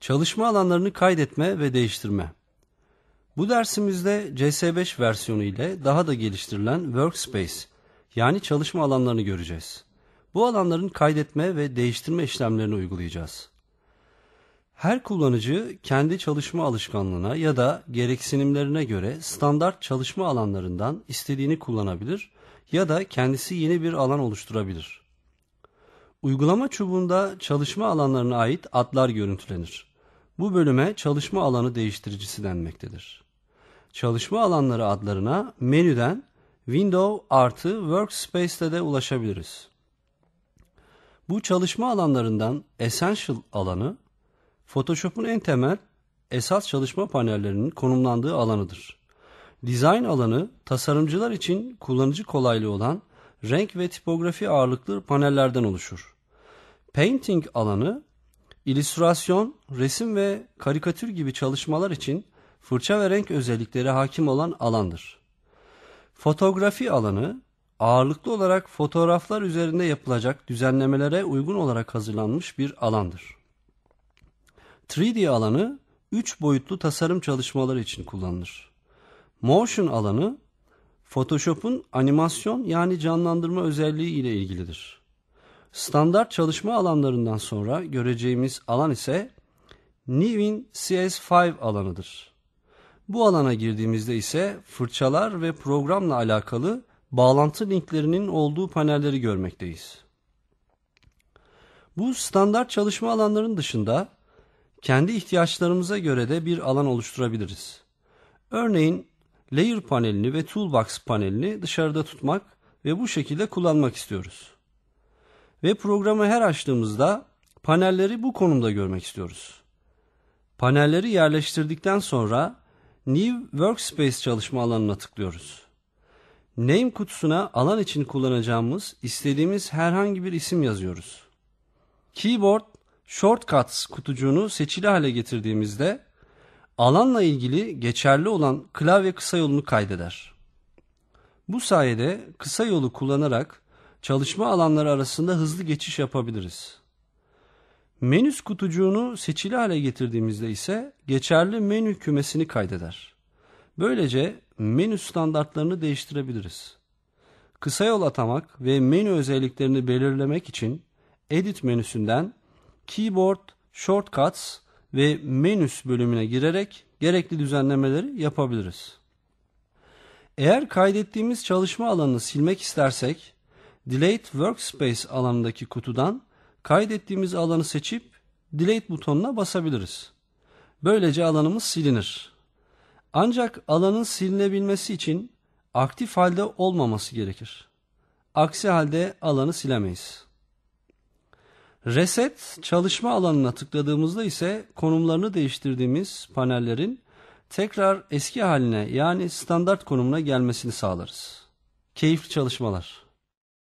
Çalışma alanlarını kaydetme ve değiştirme. Bu dersimizde CS5 versiyonu ile daha da geliştirilen Workspace yani çalışma alanlarını göreceğiz. Bu alanların kaydetme ve değiştirme işlemlerini uygulayacağız. Her kullanıcı kendi çalışma alışkanlığına ya da gereksinimlerine göre standart çalışma alanlarından istediğini kullanabilir ya da kendisi yeni bir alan oluşturabilir. Uygulama çubuğunda çalışma alanlarına ait adlar görüntülenir. Bu bölüme çalışma alanı değiştiricisi denmektedir. Çalışma alanları adlarına menüden Window artı Workspace'de de ulaşabiliriz. Bu çalışma alanlarından Essential alanı Photoshop'un en temel esas çalışma panellerinin konumlandığı alanıdır. Design alanı tasarımcılar için kullanıcı kolaylığı olan renk ve tipografi ağırlıklı panellerden oluşur. Painting alanı İllüstrasyon, resim ve karikatür gibi çalışmalar için fırça ve renk özellikleri hakim olan alandır. Fotografi alanı ağırlıklı olarak fotoğraflar üzerinde yapılacak düzenlemelere uygun olarak hazırlanmış bir alandır. 3D alanı 3 boyutlu tasarım çalışmaları için kullanılır. Motion alanı Photoshop'un animasyon yani canlandırma özelliği ile ilgilidir. Standart çalışma alanlarından sonra göreceğimiz alan ise Newin CS5 alanıdır. Bu alana girdiğimizde ise fırçalar ve programla alakalı bağlantı linklerinin olduğu panelleri görmekteyiz. Bu standart çalışma alanların dışında kendi ihtiyaçlarımıza göre de bir alan oluşturabiliriz. Örneğin layer panelini ve toolbox panelini dışarıda tutmak ve bu şekilde kullanmak istiyoruz. Ve programı her açtığımızda panelleri bu konumda görmek istiyoruz. Panelleri yerleştirdikten sonra New Workspace çalışma alanına tıklıyoruz. Name kutusuna alan için kullanacağımız istediğimiz herhangi bir isim yazıyoruz. Keyboard Shortcuts kutucuğunu seçili hale getirdiğimizde alanla ilgili geçerli olan klavye kısa yolunu kaydeder. Bu sayede kısa yolu kullanarak çalışma alanları arasında hızlı geçiş yapabiliriz. Menüs kutucuğunu seçili hale getirdiğimizde ise geçerli menü kümesini kaydeder. Böylece menü standartlarını değiştirebiliriz. Kısa yol atamak ve menü özelliklerini belirlemek için Edit menüsünden Keyboard Shortcuts ve Menüs bölümüne girerek gerekli düzenlemeleri yapabiliriz. Eğer kaydettiğimiz çalışma alanını silmek istersek Delete Workspace alanındaki kutudan kaydettiğimiz alanı seçip Delete butonuna basabiliriz. Böylece alanımız silinir. Ancak alanın silinebilmesi için aktif halde olmaması gerekir. Aksi halde alanı silemeyiz. Reset çalışma alanına tıkladığımızda ise konumlarını değiştirdiğimiz panellerin tekrar eski haline yani standart konumuna gelmesini sağlarız. Keyifli çalışmalar.